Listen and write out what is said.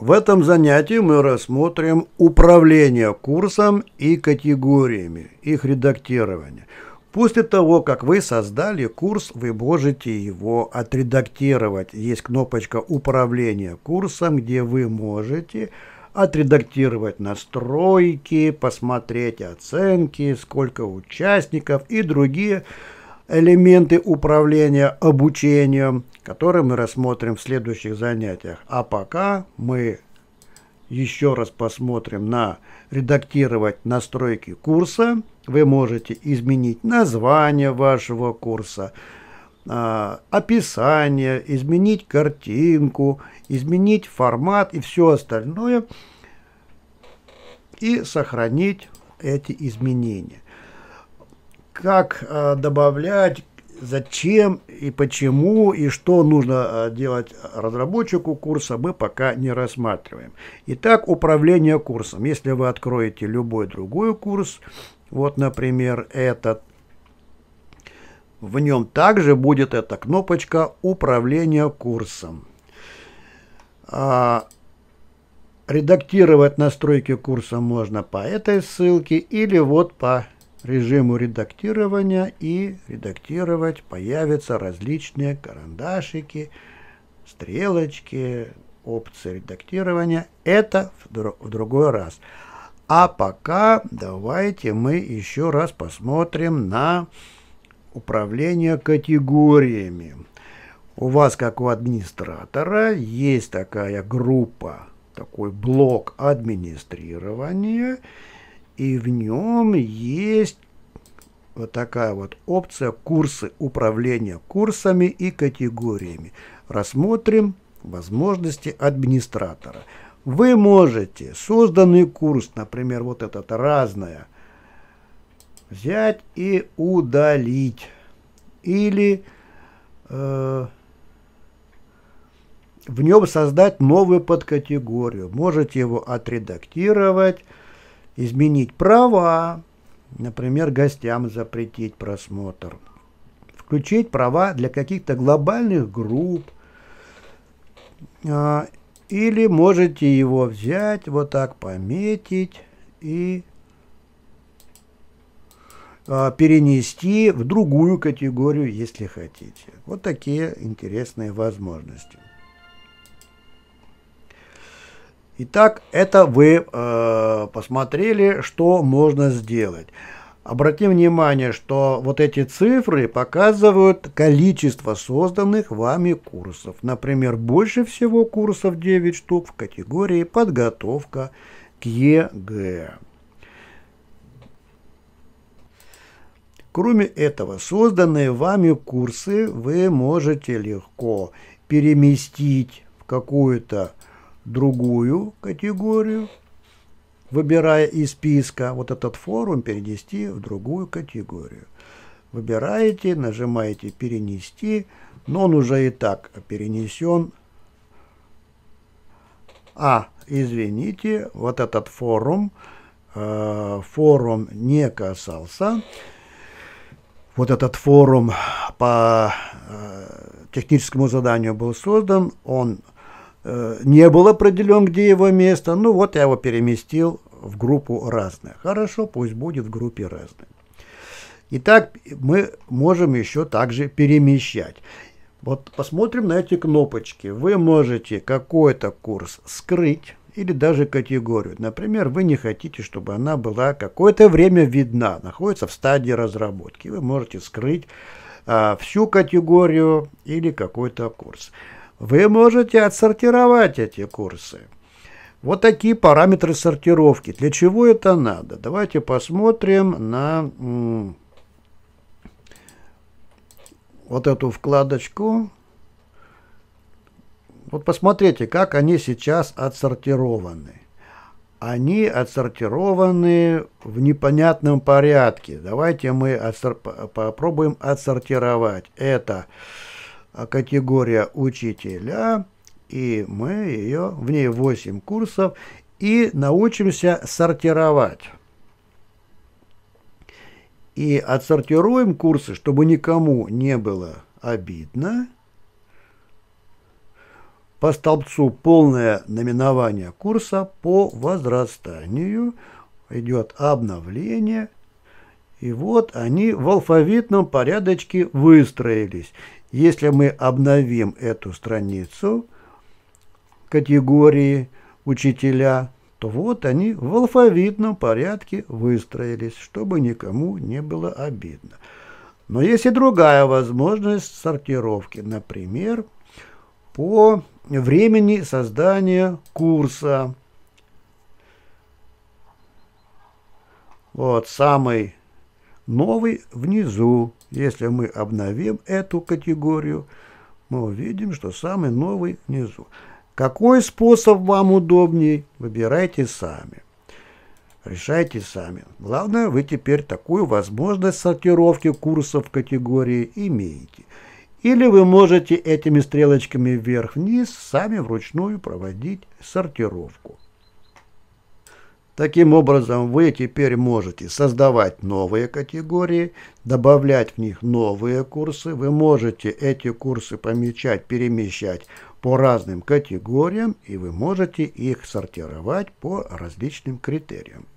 В этом занятии мы рассмотрим управление курсом и категориями, их редактирование. После того, как вы создали курс, вы можете его отредактировать. Есть кнопочка управления курсом, где вы можете отредактировать настройки, посмотреть оценки, сколько участников и другие элементы управления обучением, которые мы рассмотрим в следующих занятиях. А пока мы еще раз посмотрим на редактировать настройки курса. Вы можете изменить название вашего курса, а, описание, изменить картинку, изменить формат и все остальное и сохранить эти изменения как э, добавлять, зачем и почему, и что нужно э, делать разработчику курса, мы пока не рассматриваем. Итак, управление курсом. Если вы откроете любой другой курс, вот, например, этот, в нем также будет эта кнопочка «Управление курсом». А, редактировать настройки курса можно по этой ссылке или вот по режиму редактирования и редактировать появятся различные карандашики, стрелочки, опции редактирования. Это в, дру в другой раз. А пока давайте мы еще раз посмотрим на управление категориями. У вас, как у администратора, есть такая группа, такой блок администрирования – и в нем есть вот такая вот опция «Курсы управления курсами и категориями». Рассмотрим возможности администратора. Вы можете созданный курс, например, вот этот «Разное», взять и удалить. Или э, в нем создать новую подкатегорию. Можете его отредактировать, изменить права, например, гостям запретить просмотр, включить права для каких-то глобальных групп, а, или можете его взять, вот так пометить и а, перенести в другую категорию, если хотите. Вот такие интересные возможности. Итак, это вы э, посмотрели, что можно сделать. Обратим внимание, что вот эти цифры показывают количество созданных вами курсов. Например, больше всего курсов 9 штук в категории «Подготовка к ЕГЭ». Кроме этого, созданные вами курсы вы можете легко переместить в какую-то другую категорию, выбирая из списка вот этот форум, перенести в другую категорию. Выбираете, нажимаете «Перенести», но он уже и так перенесен. А, извините, вот этот форум, э, форум не касался. Вот этот форум по э, техническому заданию был создан, он Э, не был определен, где его место. Ну вот я его переместил в группу разных. Хорошо, пусть будет в группе разных. Итак, мы можем еще также перемещать. Вот посмотрим на эти кнопочки. Вы можете какой-то курс скрыть или даже категорию. Например, вы не хотите, чтобы она была какое-то время видна, находится в стадии разработки. Вы можете скрыть а, всю категорию или какой-то курс вы можете отсортировать эти курсы. Вот такие параметры сортировки. Для чего это надо? Давайте посмотрим на вот эту вкладочку. Вот посмотрите, как они сейчас отсортированы. Они отсортированы в непонятном порядке. Давайте мы отсор попробуем отсортировать. Это а, категория учителя, и мы ее, в ней 8 курсов, и научимся сортировать. И отсортируем курсы, чтобы никому не было обидно. По столбцу полное наименование курса по возрастанию идет обновление – и вот они в алфавитном порядочке выстроились. Если мы обновим эту страницу категории учителя, то вот они в алфавитном порядке выстроились, чтобы никому не было обидно. Но есть и другая возможность сортировки, например, по времени создания курса. Вот самый новый внизу. Если мы обновим эту категорию, мы увидим, что самый новый внизу. Какой способ вам удобней, выбирайте сами. Решайте сами. Главное, вы теперь такую возможность сортировки курсов категории имеете. Или вы можете этими стрелочками вверх-вниз сами вручную проводить сортировку. Таким образом, вы теперь можете создавать новые категории, добавлять в них новые курсы. Вы можете эти курсы помечать, перемещать по разным категориям, и вы можете их сортировать по различным критериям.